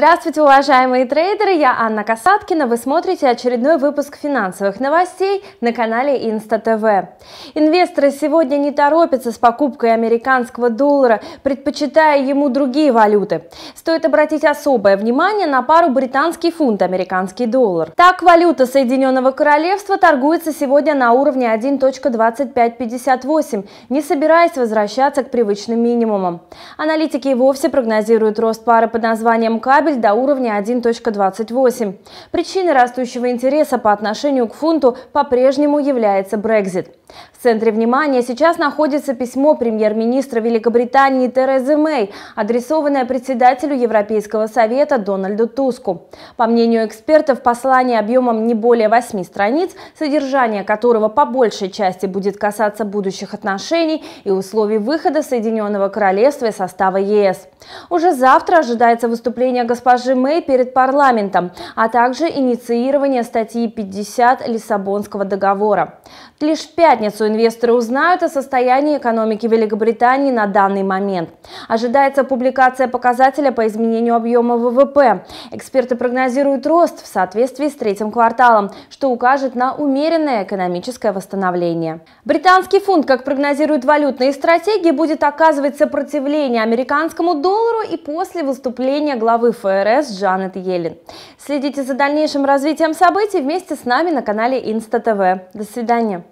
Здравствуйте, уважаемые трейдеры! Я Анна Касаткина. Вы смотрите очередной выпуск финансовых новостей на канале ИнстаТВ. Инвесторы сегодня не торопятся с покупкой американского доллара, предпочитая ему другие валюты. Стоит обратить особое внимание на пару британский фунт, американский доллар. Так, валюта Соединенного Королевства торгуется сегодня на уровне 1.2558, не собираясь возвращаться к привычным минимумам. Аналитики и вовсе прогнозируют рост пары под названием Кабель рубль до уровня 1.28. Причиной растущего интереса по отношению к фунту по-прежнему является Брекзит. В центре внимания сейчас находится письмо премьер-министра Великобритании Терезы Мэй, адресованное председателю Европейского совета Дональду Туску. По мнению экспертов, послание объемом не более восьми страниц, содержание которого по большей части будет касаться будущих отношений и условий выхода Соединенного Королевства из состава ЕС. Уже завтра ожидается выступление государства госпожи Мэй перед парламентом, а также инициирование статьи 50 Лиссабонского договора. Лишь в пятницу инвесторы узнают о состоянии экономики Великобритании на данный момент. Ожидается публикация показателя по изменению объема ВВП. Эксперты прогнозируют рост в соответствии с третьим кварталом, что укажет на умеренное экономическое восстановление. Британский фунт, как прогнозируют валютные стратегии, будет оказывать сопротивление американскому доллару и после выступления главы ФРС ФРС Джанет Елен. Следите за дальнейшим развитием событий вместе с нами на канале Инста ТВ. До свидания.